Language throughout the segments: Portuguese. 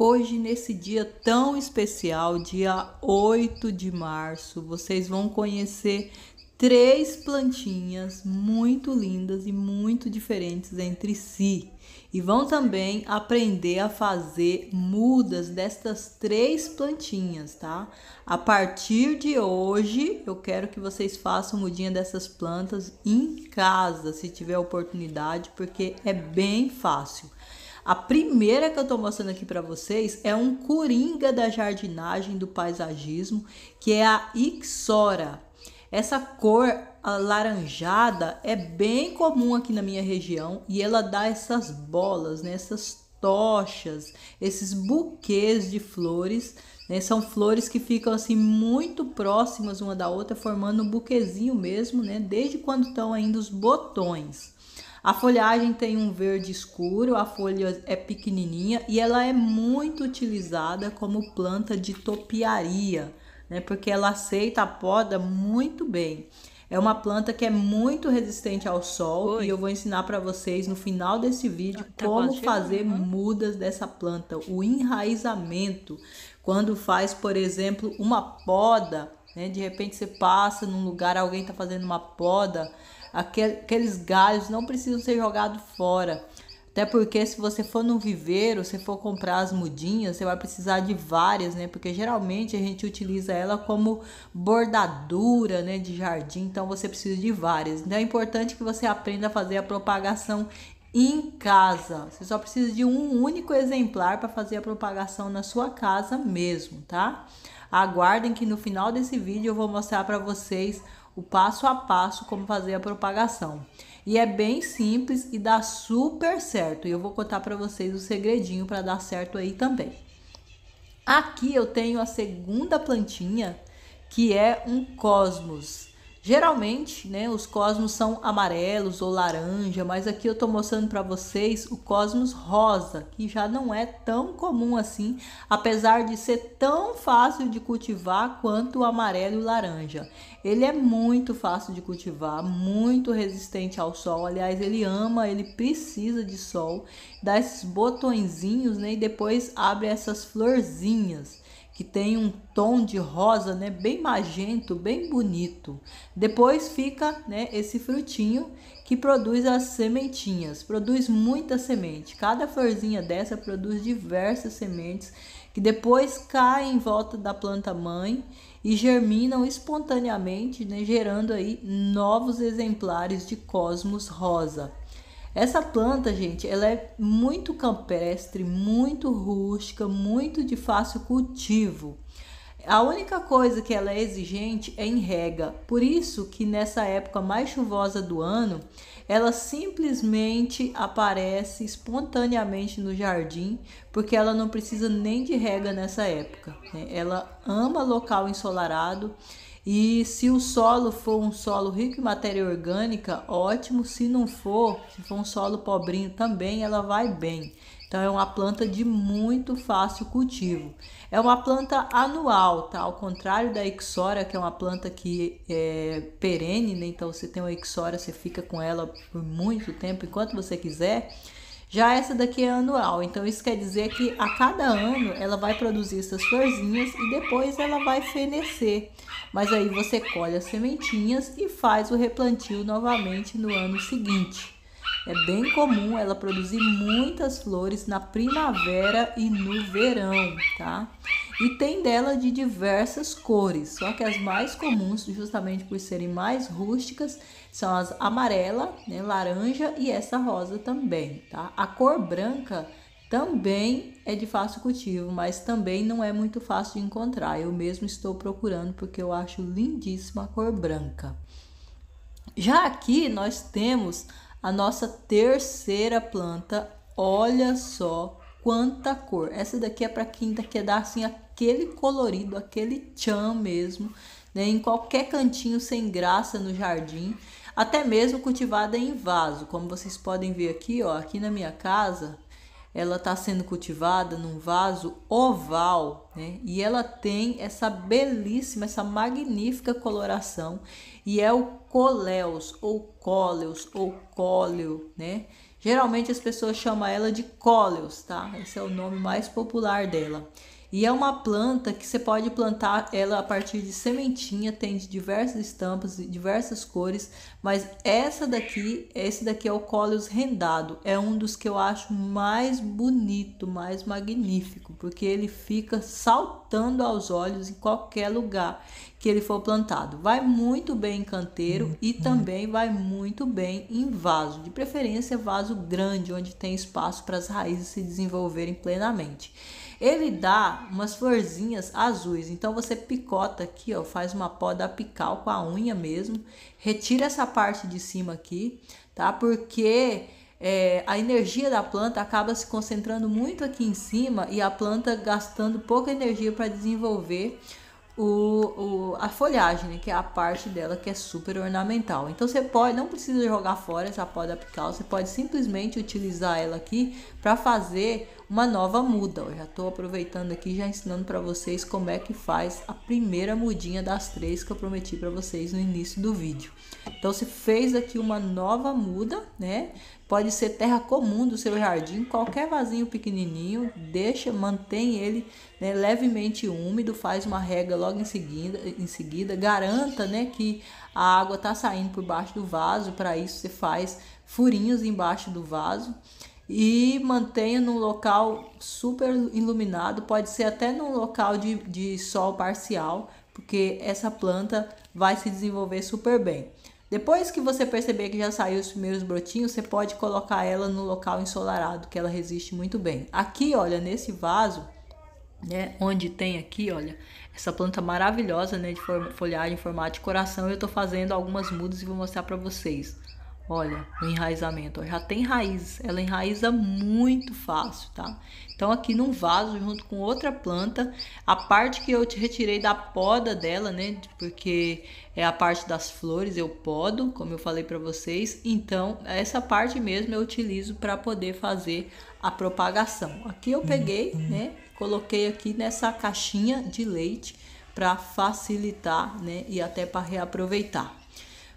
Hoje, nesse dia tão especial, dia 8 de março, vocês vão conhecer três plantinhas muito lindas e muito diferentes entre si. E vão também aprender a fazer mudas destas três plantinhas, tá? A partir de hoje, eu quero que vocês façam mudinha dessas plantas em casa, se tiver oportunidade, porque é bem fácil. A primeira que eu estou mostrando aqui para vocês é um coringa da jardinagem do paisagismo, que é a Ixora. Essa cor alaranjada é bem comum aqui na minha região e ela dá essas bolas, né, essas tochas, esses buquês de flores. Né, são flores que ficam assim muito próximas uma da outra, formando um buquezinho mesmo, né, desde quando estão ainda os botões. A folhagem tem um verde escuro, a folha é pequenininha e ela é muito utilizada como planta de topiaria, né? Porque ela aceita a poda muito bem. É uma planta que é muito resistente ao sol Oi. e eu vou ensinar para vocês no final desse vídeo ah, tá como fazer mudas dessa planta, o enraizamento. Quando faz, por exemplo, uma poda né? De repente você passa num lugar, alguém está fazendo uma poda, aqueles galhos não precisam ser jogados fora. Até porque se você for no viveiro, se for comprar as mudinhas, você vai precisar de várias, né? Porque geralmente a gente utiliza ela como bordadura, né, de jardim, então você precisa de várias. Então é importante que você aprenda a fazer a propagação em casa. Você só precisa de um único exemplar para fazer a propagação na sua casa mesmo, tá? Aguardem que no final desse vídeo eu vou mostrar para vocês o passo a passo como fazer a propagação. E é bem simples e dá super certo. E eu vou contar para vocês o segredinho para dar certo aí também. Aqui eu tenho a segunda plantinha, que é um cosmos. Geralmente, né, os cosmos são amarelos ou laranja, mas aqui eu estou mostrando para vocês o cosmos rosa, que já não é tão comum assim, apesar de ser tão fácil de cultivar quanto o amarelo e o laranja. Ele é muito fácil de cultivar, muito resistente ao sol. Aliás, ele ama, ele precisa de sol. Dá esses botõezinhos, né, e depois abre essas florzinhas que tem um tom de rosa, né, bem magento, bem bonito. Depois fica, né, esse frutinho que produz as sementinhas, produz muita semente. Cada florzinha dessa produz diversas sementes que depois caem em volta da planta mãe e germinam espontaneamente, né, gerando aí novos exemplares de cosmos rosa. Essa planta, gente, ela é muito campestre, muito rústica, muito de fácil cultivo. A única coisa que ela é exigente é em rega. Por isso que nessa época mais chuvosa do ano, ela simplesmente aparece espontaneamente no jardim, porque ela não precisa nem de rega nessa época. Né? Ela ama local ensolarado e se o solo for um solo rico em matéria orgânica, ótimo. Se não for, se for um solo pobrinho também, ela vai bem. Então é uma planta de muito fácil cultivo. É uma planta anual, tá? Ao contrário da Ixora, que é uma planta que é perene, né? Então você tem uma Ixora, você fica com ela por muito tempo, enquanto você quiser. Já essa daqui é anual, então isso quer dizer que a cada ano ela vai produzir essas florzinhas e depois ela vai fenecer. Mas aí você colhe as sementinhas e faz o replantio novamente no ano seguinte. É bem comum ela produzir muitas flores na primavera e no verão, tá? e tem dela de diversas cores, só que as mais comuns, justamente por serem mais rústicas, são as amarela, né, laranja e essa rosa também, tá? A cor branca também é de fácil cultivo, mas também não é muito fácil de encontrar. Eu mesmo estou procurando porque eu acho lindíssima a cor branca. Já aqui nós temos a nossa terceira planta. Olha só quanta cor. Essa daqui é para quem quer é dar assim aquele colorido, aquele tchan mesmo, né? Em qualquer cantinho sem graça no jardim, até mesmo cultivada em vaso, como vocês podem ver aqui, ó, aqui na minha casa, ela está sendo cultivada num vaso oval, né? E ela tem essa belíssima, essa magnífica coloração e é o coleus ou coleus ou coleo né? Geralmente as pessoas chamam ela de Coleus, tá? Esse é o nome mais popular dela. E é uma planta que você pode plantar ela a partir de sementinha, tem de diversas estampas, e diversas cores, mas essa daqui, esse daqui é o Coleus rendado, é um dos que eu acho mais bonito, mais magnífico, porque ele fica saltando aos olhos em qualquer lugar que ele for plantado. Vai muito bem em canteiro uhum. e também vai muito bem em vaso, de preferência vaso grande, onde tem espaço para as raízes se desenvolverem plenamente. Ele dá umas florzinhas azuis. Então você picota aqui, ó, faz uma poda apical com a unha mesmo. Retira essa parte de cima aqui, tá? Porque é, a energia da planta acaba se concentrando muito aqui em cima e a planta gastando pouca energia para desenvolver o, o, a folhagem, né? que é a parte dela que é super ornamental. Então você pode, não precisa jogar fora essa poda apical, você pode simplesmente utilizar ela aqui para fazer uma nova muda. Eu já estou aproveitando aqui, já ensinando para vocês como é que faz a primeira mudinha das três que eu prometi para vocês no início do vídeo. Então você fez aqui uma nova muda, né? Pode ser terra comum do seu jardim, qualquer vasinho pequenininho, deixa, mantém ele né, levemente úmido, faz uma rega logo logo em seguida, em seguida garanta né, que a água está saindo por baixo do vaso. Para isso, você faz furinhos embaixo do vaso e mantenha num local super iluminado, pode ser até num local de, de sol parcial, porque essa planta vai se desenvolver super bem. Depois que você perceber que já saiu os primeiros brotinhos, você pode colocar ela no local ensolarado, que ela resiste muito bem. Aqui, olha, nesse vaso, né? Onde tem aqui, olha, essa planta maravilhosa, né? De folhagem em formato de coração. Eu estou fazendo algumas mudas e vou mostrar para vocês. Olha, o enraizamento, já tem raiz, ela enraiza muito fácil, tá? Então aqui num vaso junto com outra planta, a parte que eu retirei da poda dela, né? Porque é a parte das flores, eu podo, como eu falei para vocês. Então essa parte mesmo eu utilizo para poder fazer a propagação. Aqui eu uhum. peguei, né? coloquei aqui nessa caixinha de leite para facilitar, né, e até para reaproveitar.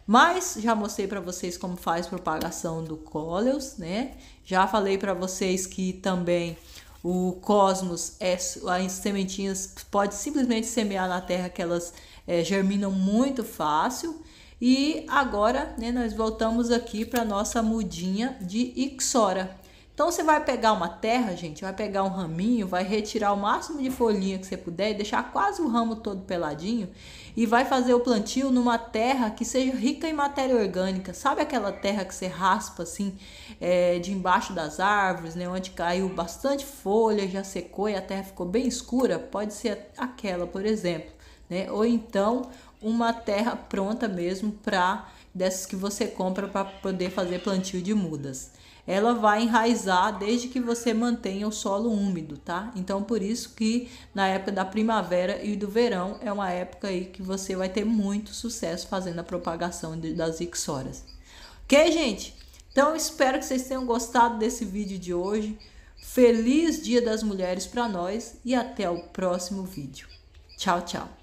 Mas já mostrei para vocês como faz propagação do Coleus, né? Já falei para vocês que também o cosmos, é, as sementinhas pode simplesmente semear na terra que elas é, germinam muito fácil. E agora, né, nós voltamos aqui para nossa mudinha de Ixora. Então você vai pegar uma terra, gente, vai pegar um raminho, vai retirar o máximo de folhinha que você puder, deixar quase o ramo todo peladinho e vai fazer o plantio numa terra que seja rica em matéria orgânica. Sabe aquela terra que você raspa assim é, de embaixo das árvores, né, onde caiu bastante folha, já secou e a terra ficou bem escura? Pode ser aquela, por exemplo, né? Ou então uma terra pronta mesmo para dessas que você compra para poder fazer plantio de mudas. Ela vai enraizar desde que você mantenha o solo úmido, tá? Então por isso que na época da primavera e do verão é uma época aí que você vai ter muito sucesso fazendo a propagação das ixoras. OK, gente? Então espero que vocês tenham gostado desse vídeo de hoje. Feliz Dia das Mulheres para nós e até o próximo vídeo. Tchau, tchau.